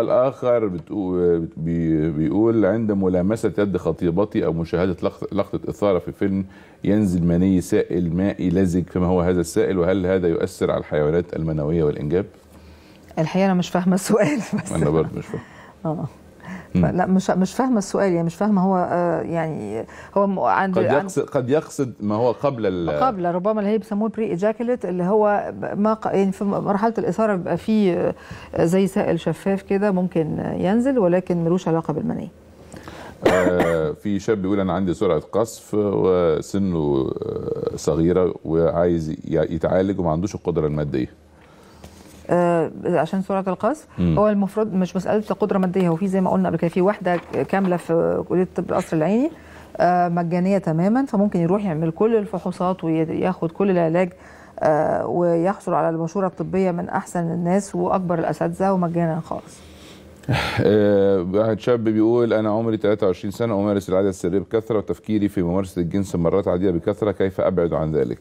الآخر بيقول عند ملامسة يد خطيبتي أو مشاهدة لقطة إثارة في فيلم ينزل مني سائل مائي لزج فما هو هذا السائل وهل هذا يؤثر على الحيوانات المنوية والإنجاب؟ الحقيقة أنا مش فاهمة السؤال بس أنا برضه مش فاهمة آه. لا مش مش فاهمه السؤال يعني مش فاهمه هو آه، يعني هو عند قد يقصد قد يقصد ما هو قبل قبل ربما اللي هي بيسموه بري ايجاكيليت اللي هو ما يعني في مرحله الاثاره بيبقى فيه آه، زي سائل شفاف كده ممكن ينزل ولكن ملوش علاقه بالمنيه آه، في شاب بيقول انا عندي سرعه قصف وسنه صغيره وعايز يتعالج وما عندوش القدره الماديه آه عشان سرعه القذف مم. هو المفروض مش مساله قدره ماديه هو في زي ما قلنا قبل كده في واحده كامله في كليه الطب القصر العيني آه مجانيه تماما فممكن يروح يعمل كل الفحوصات وياخد كل العلاج آه ويحصل على المشوره الطبيه من احسن الناس واكبر الاساتذه ومجانا خالص. آه، واحد شاب بيقول انا عمري 23 سنه امارس العاده السريه بكثره وتفكيري في ممارسه الجنس مرات عاديه بكثره كيف ابعد عن ذلك؟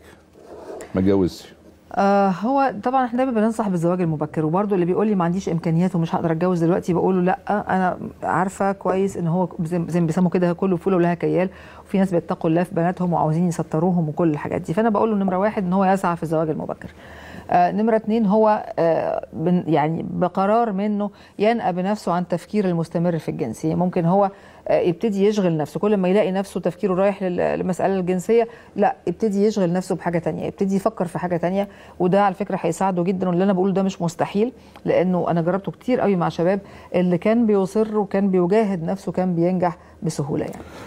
ما اتجوزش. آه، هو طبعا احنا دايما بننصح بالزواج المبكر وبرده اللي بيقول لي ما عنديش امكانيات ومش هقدر اتجوز دلوقتي بقول له لا انا عارفه كويس ان هو زي ما بيسموا كده كله فول ولها كيال وفي ناس بيتقوا الله في بناتهم وعاوزين يسطروهم وكل الحاجات دي فانا بقول له نمره واحد ان هو يسعى في الزواج المبكر آه، نمرة اتنين هو آه، يعني بقرار منه ينأى بنفسه عن تفكير المستمر في الجنس يعني ممكن هو آه، يبتدي يشغل نفسه كل ما يلاقي نفسه تفكيره رايح للمسألة الجنسية لا يبتدي يشغل نفسه بحاجة تانية يبتدي يفكر في حاجة تانية وده على فكرة هيساعده جدا واللي أنا بقوله ده مش مستحيل لأنه أنا جربته كتير قوي مع شباب اللي كان بيصر وكان بيجاهد نفسه كان بينجح بسهولة يعني